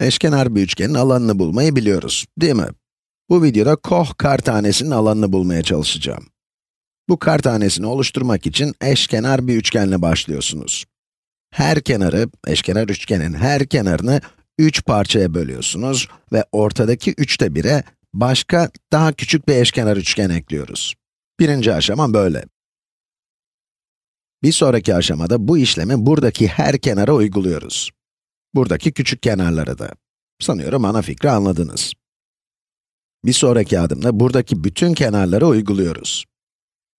Eşkenar bir üçgenin alanını bulmayı biliyoruz, değil mi? Bu videoda koh kar tanesinin alanını bulmaya çalışacağım. Bu kar tanesini oluşturmak için eşkenar bir üçgenle başlıyorsunuz. Her kenarı, eşkenar üçgenin her kenarını 3 parçaya bölüyorsunuz ve ortadaki 3'te 1'e başka, daha küçük bir eşkenar üçgen ekliyoruz. Birinci aşama böyle. Bir sonraki aşamada bu işlemi buradaki her kenara uyguluyoruz. Buradaki küçük kenarları da. Sanıyorum ana fikri anladınız. Bir sonraki adımda buradaki bütün kenarları uyguluyoruz.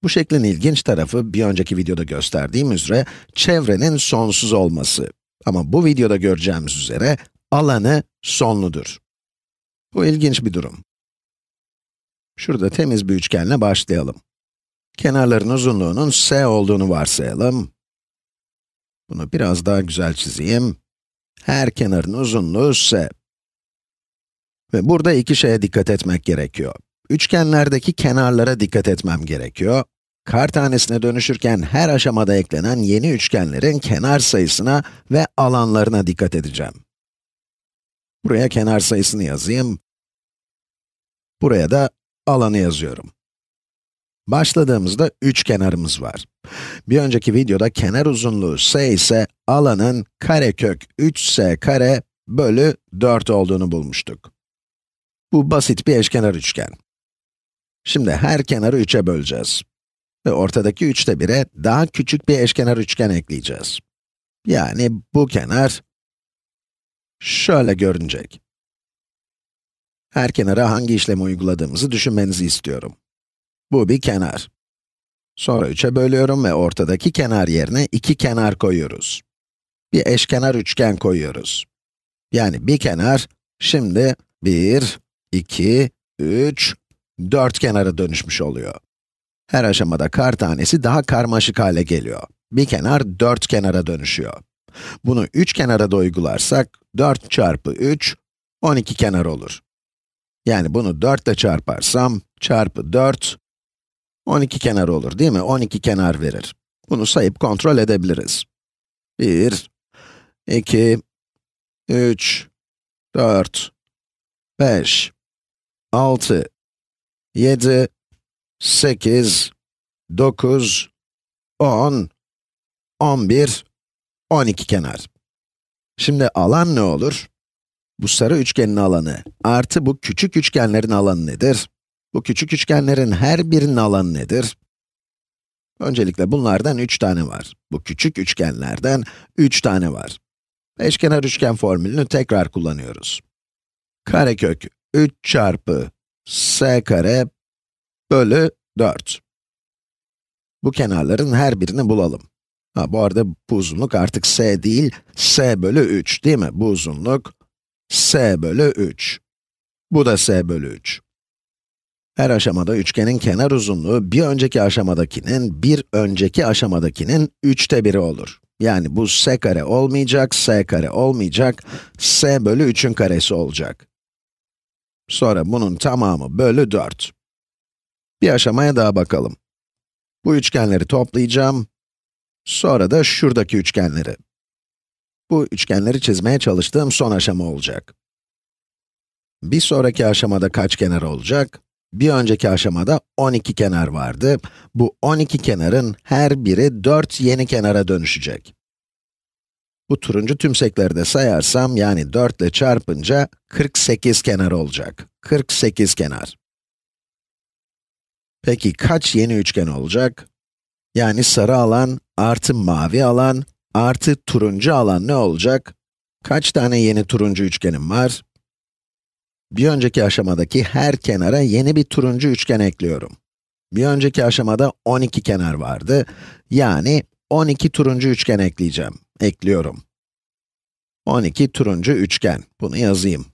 Bu şeklin ilginç tarafı, bir önceki videoda gösterdiğim üzere, çevrenin sonsuz olması. Ama bu videoda göreceğimiz üzere, alanı sonludur. Bu ilginç bir durum. Şurada temiz bir üçgenle başlayalım. Kenarların uzunluğunun s olduğunu varsayalım. Bunu biraz daha güzel çizeyim. Her kenarın uzunluğu s. Ve burada iki şeye dikkat etmek gerekiyor. Üçgenlerdeki kenarlara dikkat etmem gerekiyor. Kar tanesine dönüşürken her aşamada eklenen yeni üçgenlerin kenar sayısına ve alanlarına dikkat edeceğim. Buraya kenar sayısını yazayım. Buraya da alanı yazıyorum. Başladığımızda üç kenarımız var. Bir önceki videoda kenar uzunluğu s ise alanın karekök 3s kare bölü 4 olduğunu bulmuştuk. Bu basit bir eşkenar üçgen. Şimdi her kenarı 3'e böleceğiz. Ve ortadaki 3'te 1'e daha küçük bir eşkenar üçgen ekleyeceğiz. Yani bu kenar şöyle görünecek. Her kenara hangi işlemi uyguladığımızı düşünmenizi istiyorum. Bu bir kenar. Sonra 3'e bölüyorum ve ortadaki kenar yerine 2 kenar koyuyoruz. Bir eşkenar üçgen koyuyoruz. Yani bir kenar, şimdi 1, 2, 3, 4 kenara dönüşmüş oluyor. Her aşamada kar tanesi daha karmaşık hale geliyor. Bir kenar 4 kenara dönüşüyor. Bunu 3 kenara da uygularsak, 4 çarpı 3, 12 kenar olur. Yani bunu 4 ile çarparsam, çarpı 4, 12 kenar olur değil mi? 12 kenar verir. Bunu sayıp kontrol edebiliriz. 1, 2, 3, 4, 5, 6, 7, 8, 9, 10, 11, 12 kenar. Şimdi alan ne olur? Bu sarı üçgenin alanı artı bu küçük üçgenlerin alanı nedir? Bu küçük üçgenlerin her birinin alanı nedir? Öncelikle bunlardan 3 tane var. Bu küçük üçgenlerden 3 tane var. Eşkenar üçgen formülünü tekrar kullanıyoruz. Karekök 3 çarpı s kare bölü 4. Bu kenarların her birini bulalım. Ha, bu arada bu uzunluk artık s değil, s bölü 3 değil mi? Bu uzunluk s bölü 3. Bu da s bölü 3. Her aşamada üçgenin kenar uzunluğu bir önceki aşamadakinin, bir önceki aşamadakinin üçte biri olur. Yani bu s kare olmayacak, s kare olmayacak, s bölü 3'ün karesi olacak. Sonra bunun tamamı bölü 4. Bir aşamaya daha bakalım. Bu üçgenleri toplayacağım. Sonra da şuradaki üçgenleri. Bu üçgenleri çizmeye çalıştığım son aşama olacak. Bir sonraki aşamada kaç kenar olacak? Bir önceki aşamada 12 kenar vardı. Bu 12 kenarın her biri 4 yeni kenara dönüşecek. Bu turuncu tümsekleri de sayarsam, yani 4 ile çarpınca 48 kenar olacak. 48 kenar. Peki kaç yeni üçgen olacak? Yani sarı alan, artı mavi alan, artı turuncu alan ne olacak? Kaç tane yeni turuncu üçgenim var? Bir önceki aşamadaki her kenara yeni bir turuncu üçgen ekliyorum. Bir önceki aşamada 12 kenar vardı. Yani 12 turuncu üçgen ekleyeceğim. Ekliyorum. 12 turuncu üçgen. Bunu yazayım.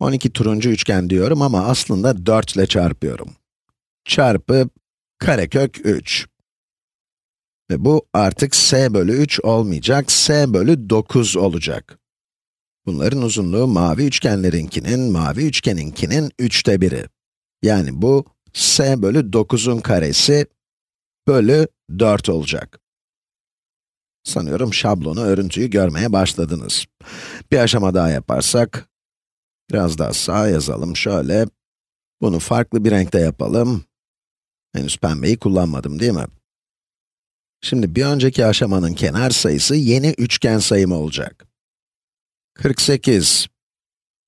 12 turuncu üçgen diyorum ama aslında 4 ile çarpıyorum. Çarpı karekök 3. Ve bu artık s bölü 3 olmayacak, s bölü 9 olacak. Bunların uzunluğu mavi üçgenlerinkinin, mavi üçgeninkinin üçte biri. Yani bu, s bölü 9'un karesi bölü 4 olacak. Sanıyorum şablonu, örüntüyü görmeye başladınız. Bir aşama daha yaparsak, biraz daha sağ yazalım şöyle. Bunu farklı bir renkte yapalım. Henüz pembeyi kullanmadım değil mi? Şimdi bir önceki aşamanın kenar sayısı yeni üçgen sayımı olacak. 48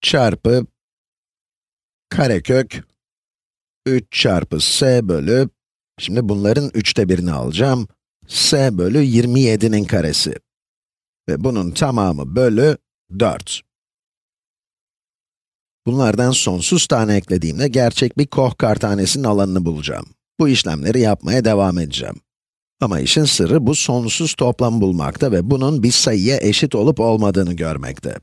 çarpı karekök 3 çarpı s bölü, şimdi bunların üçte birini alacağım, s bölü 27'nin karesi. Ve bunun tamamı bölü 4. Bunlardan sonsuz tane eklediğimde gerçek bir Koh kartanesinin alanını bulacağım. Bu işlemleri yapmaya devam edeceğim. Ama işin sırrı bu sonsuz toplam bulmakta ve bunun bir sayıya eşit olup olmadığını görmekte.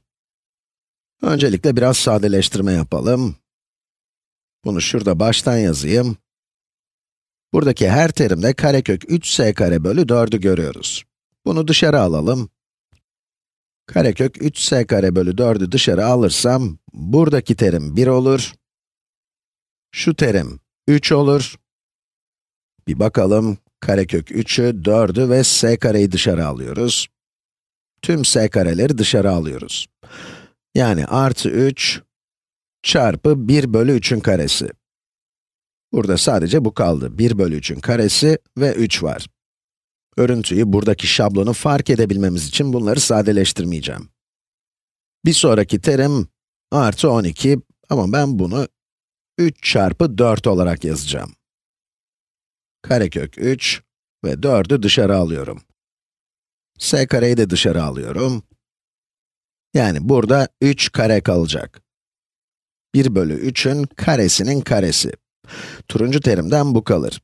Öncelikle biraz sadeleştirme yapalım. Bunu şurada baştan yazayım. Buradaki her terimde karekök 3s kare bölü 4'ü görüyoruz. Bunu dışarı alalım. Karekök 3s kare bölü 4'ü dışarı alırsam, buradaki terim 1 olur. Şu terim 3 olur. Bir bakalım, karekök 3'ü, 4'ü ve s kareyi dışarı alıyoruz. Tüm s kareleri dışarı alıyoruz. Yani artı 3 çarpı 1 bölü 3'ün karesi. Burada sadece bu kaldı. 1 bölü 3'ün karesi ve 3 var. Örüntüyü, buradaki şablonu fark edebilmemiz için bunları sadeleştirmeyeceğim. Bir sonraki terim artı 12 ama ben bunu 3 çarpı 4 olarak yazacağım karekök 3 ve 4'ü dışarı alıyorum. s kareyi de dışarı alıyorum. Yani burada 3 kare kalacak. 1 bölü 3'ün karesinin karesi. Turuncu terimden bu kalır.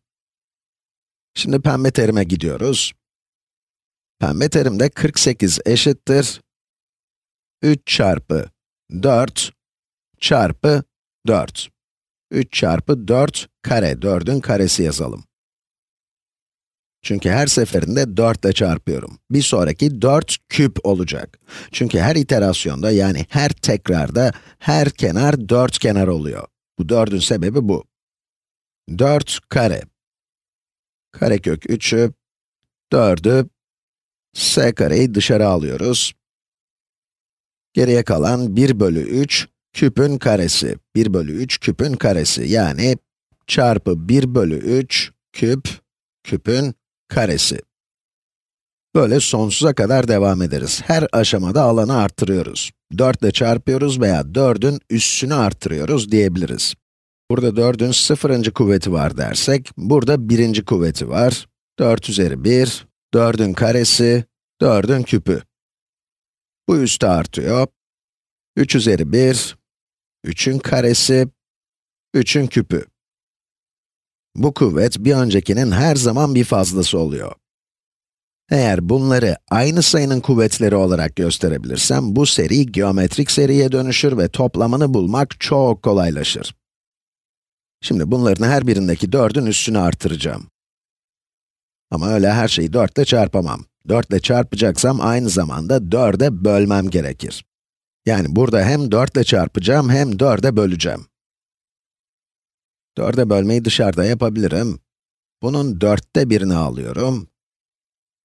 Şimdi pembe terime gidiyoruz. Pembe terimde 48 eşittir 3 çarpı 4 çarpı 4. 3 çarpı 4 kare, 4'ün karesi yazalım. Çünkü her seferinde 4 ile çarpıyorum. Bir sonraki 4 küp olacak. Çünkü her iterasyonda yani her tekrarda her kenar 4 kenar oluyor. Bu 4'ün sebebi bu. 4 kare. Karekök 3'ü, 4'ü, s kareyi dışarı alıyoruz. Geriye kalan 1 bölü 3 küpün karesi. 1 bölü 3 küpün karesi yani çarpı 1 bölü 3 küp küpün karesi. Böyle sonsuza kadar devam ederiz. Her aşamada alanı arttırıyoruz. 4 ile çarpıyoruz veya 4'ün üssünü arttırıyoruz diyebiliriz. Burada 4'ün sıfırıncı kuvveti var dersek, burada birinci kuvveti var. 4 üzeri 1, 4'ün karesi, 4'ün küpü. Bu üste artıyor. 3 üzeri 1, 3'ün karesi, 3'ün küpü. Bu kuvvet bir öncekinin her zaman bir fazlası oluyor. Eğer bunları aynı sayının kuvvetleri olarak gösterebilirsem, bu seri geometrik seriye dönüşür ve toplamını bulmak çok kolaylaşır. Şimdi bunların her birindeki 4'ün üstünü artıracağım. Ama öyle her şeyi 4 ile çarpamam. 4 ile çarpacaksam aynı zamanda 4'e bölmem gerekir. Yani burada hem 4 ile çarpacağım hem 4'e böleceğim. 4'e bölmeyi dışarıda yapabilirim. Bunun dörtte birini alıyorum.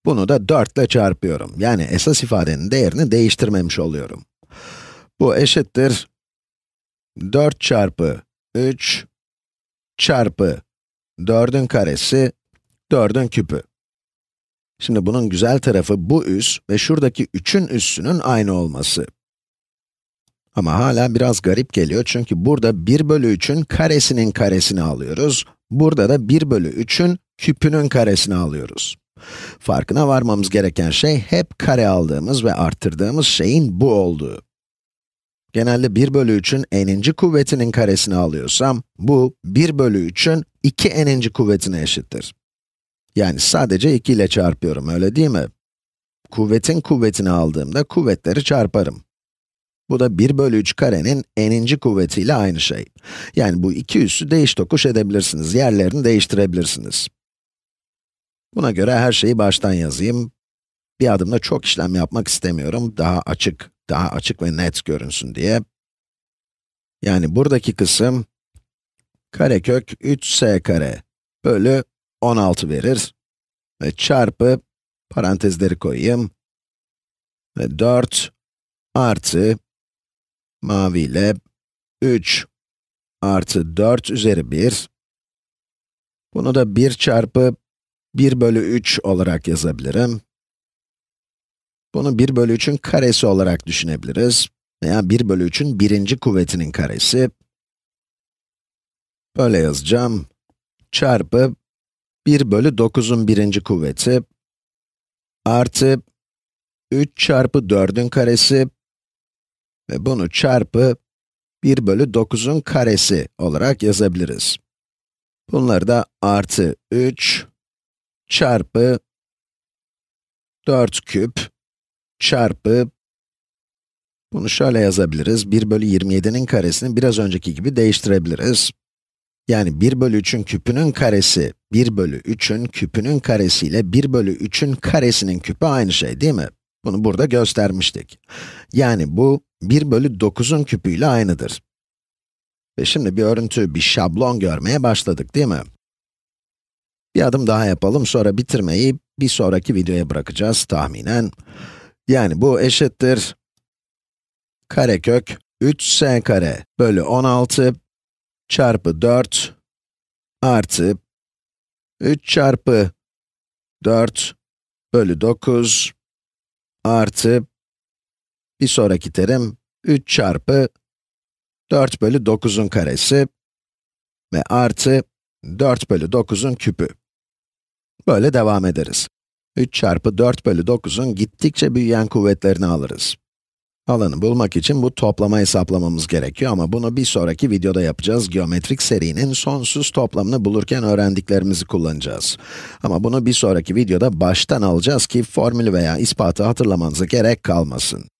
Bunu da 4 ile çarpıyorum. Yani esas ifadenin değerini değiştirmemiş oluyorum. Bu eşittir 4 çarpı 3 çarpı 4'ün karesi 4'ün küpü. Şimdi bunun güzel tarafı bu üs ve şuradaki 3'ün üssünün aynı olması. Ama hala biraz garip geliyor çünkü burada 1 bölü 3'ün karesinin karesini alıyoruz. Burada da 1 bölü 3'ün küpünün karesini alıyoruz. Farkına varmamız gereken şey hep kare aldığımız ve arttırdığımız şeyin bu olduğu. Genelde 1 bölü 3'ün n'inci kuvvetinin karesini alıyorsam, bu 1 bölü 3'ün 2 n'inci kuvvetine eşittir. Yani sadece 2 ile çarpıyorum, öyle değil mi? Kuvvetin kuvvetini aldığımda kuvvetleri çarparım. Bu da 1 bölü 3 karenin n'inci kuvvetiyle aynı şey. Yani bu iki üssü değiş tokuş edebilirsiniz, yerlerini değiştirebilirsiniz. Buna göre her şeyi baştan yazayım. Bir adımda çok işlem yapmak istemiyorum, daha açık, daha açık ve net görünsün diye. Yani buradaki kısım, karekök 3s kare bölü 16 verir ve çarpı, parantezleri koyayım, ve 4 artı maviyle 3 artı 4 üzeri 1. Bunu da 1 çarpı 1 bölü 3 olarak yazabilirim. Bunu 1 bölü 3'ün karesi olarak düşünebiliriz. Veya 1 bölü 3'ün birinci kuvvetinin karesi. Böyle yazacağım. Çarpı 1 bölü 9'un birinci kuvveti. Artı 3 çarpı 4'ün karesi ve bunu çarpı 1 bölü 9'un karesi olarak yazabiliriz. Bunları da artı 3 çarpı 4 küp çarpı bunu şöyle yazabiliriz. 1 bölü 27'nin karesini biraz önceki gibi değiştirebiliriz. Yani 1 bölü 3'ün küpünün karesi, 1 bölü 3'ün küpünün karesiyle ile 1 bölü 3'ün karesinin küpü aynı şey değil mi? Bunu burada göstermiştik. Yani bu 1 bölü 9'un küpüyle aynıdır. Ve şimdi bir örüntü, bir şablon görmeye başladık değil mi? Bir adım daha yapalım, sonra bitirmeyi bir sonraki videoya bırakacağız tahminen. Yani bu eşittir karekök 3s kare bölü 16 çarpı 4 artı 3 çarpı 4 bölü 9 artı bir sonraki terim 3 çarpı 4 bölü 9'un karesi ve artı 4 bölü 9'un küpü. Böyle devam ederiz. 3 çarpı 4 bölü 9'un gittikçe büyüyen kuvvetlerini alırız. Alanı bulmak için bu toplama hesaplamamız gerekiyor ama bunu bir sonraki videoda yapacağız. Geometrik serinin sonsuz toplamını bulurken öğrendiklerimizi kullanacağız. Ama bunu bir sonraki videoda baştan alacağız ki formülü veya ispatı hatırlamanıza gerek kalmasın.